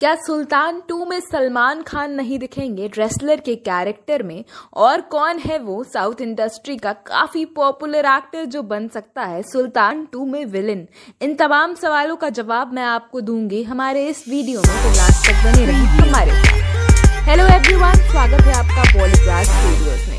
क्या सुल्तान टू में सलमान खान नहीं दिखेंगे रेसलर के कैरेक्टर में और कौन है वो साउथ इंडस्ट्री का काफी पॉपुलर एक्टर जो बन सकता है सुल्तान टू में विलेन इन तमाम सवालों का जवाब मैं आपको दूंगी हमारे इस वीडियो में तो लास्ट तक बने रहिए हमारे हेलो एवरीवन स्वागत है आपका बॉलीवुड स्टूडियोज में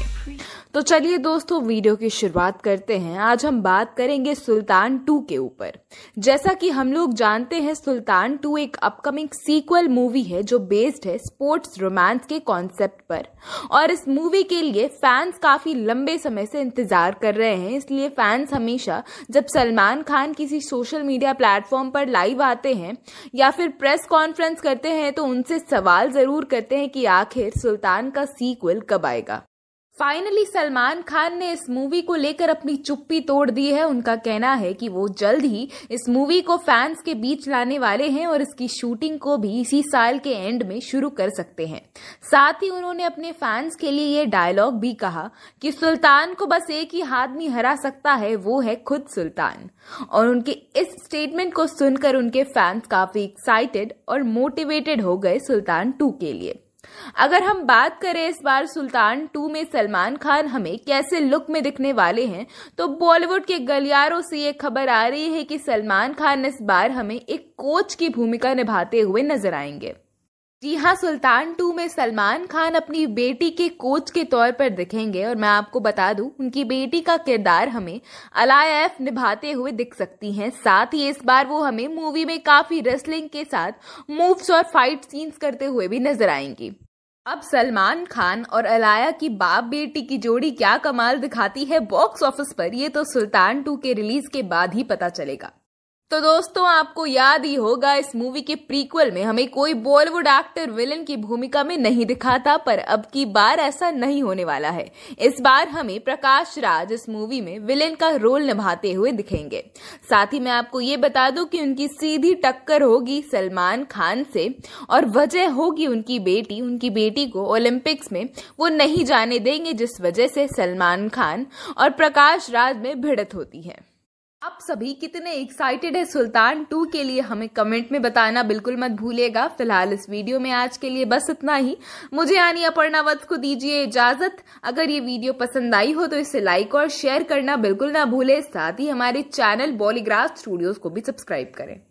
तो चलिए दोस्तों वीडियो की शुरुआत करते हैं आज हम बात करेंगे सुल्तान टू के ऊपर जैसा कि हम लोग जानते हैं सुल्तान टू एक अपकमिंग सीक्वल मूवी है जो बेस्ड है स्पोर्ट्स रोमांस के कॉन्सेप्ट पर और इस मूवी के लिए फैंस काफी लंबे समय से इंतजार कर रहे हैं इसलिए फैंस हमेशा जब सलमान खान किसी सोशल मीडिया प्लेटफॉर्म पर लाइव आते हैं या फिर प्रेस कॉन्फ्रेंस करते हैं तो उनसे सवाल जरूर करते हैं कि आखिर सुल्तान का सीक्वल कब आएगा फाइनली सलमान खान ने इस मूवी को लेकर अपनी चुप्पी तोड़ दी है उनका कहना है कि वो जल्द ही इस मूवी को फैंस के बीच लाने वाले हैं और इसकी शूटिंग को भी इसी साल के एंड में शुरू कर सकते हैं साथ ही उन्होंने अपने फैंस के लिए ये डायलॉग भी कहा कि सुल्तान को बस एक ही आदमी हरा सकता है वो है खुद सुल्तान और उनके इस स्टेटमेंट को सुनकर उनके फैंस काफी एक्साइटेड और मोटिवेटेड हो गए सुल्तान टू के लिए अगर हम बात करें इस बार सुल्तान टू में सलमान खान हमें कैसे लुक में दिखने वाले हैं तो बॉलीवुड के गलियारों से ये खबर आ रही है कि सलमान खान इस बार हमें एक कोच की भूमिका निभाते हुए नजर आएंगे जी हाँ सुल्तान टू में सलमान खान अपनी बेटी के कोच के तौर पर दिखेंगे और मैं आपको बता दूं उनकी बेटी का किरदार हमें अलायफ निभाते हुए दिख सकती हैं साथ ही इस बार वो हमें मूवी में काफी रेसलिंग के साथ मूव्स और फाइट सीन्स करते हुए भी नजर आएंगी अब सलमान खान और अलाया की बाप बेटी की जोड़ी क्या कमाल दिखाती है बॉक्स ऑफिस पर ये तो सुल्तान टू के रिलीज के बाद ही पता चलेगा तो दोस्तों आपको याद ही होगा इस मूवी के प्रीक्वल में हमें कोई बॉलीवुड एक्टर विलन की भूमिका में नहीं दिखा था पर अब की बार ऐसा नहीं होने वाला है इस बार हमें प्रकाश राज इस मूवी में विलन का रोल निभाते हुए दिखेंगे साथ ही मैं आपको ये बता दूं कि उनकी सीधी टक्कर होगी सलमान खान से और वजह होगी उनकी बेटी उनकी बेटी को ओलंपिक्स में वो नहीं जाने देंगे जिस वजह से सलमान खान और प्रकाश राज में भिड़त होती है आप सभी कितने एक्साइटेड है सुल्तान टू के लिए हमें कमेंट में बताना बिल्कुल मत भूलेगा फिलहाल इस वीडियो में आज के लिए बस इतना ही मुझे यानी अपर्णा वत्स को दीजिए इजाजत अगर ये वीडियो पसंद आई हो तो इसे लाइक और शेयर करना बिल्कुल ना भूले साथ ही हमारे चैनल बॉलीग्राफ स्टूडियोज को भी सब्सक्राइब करें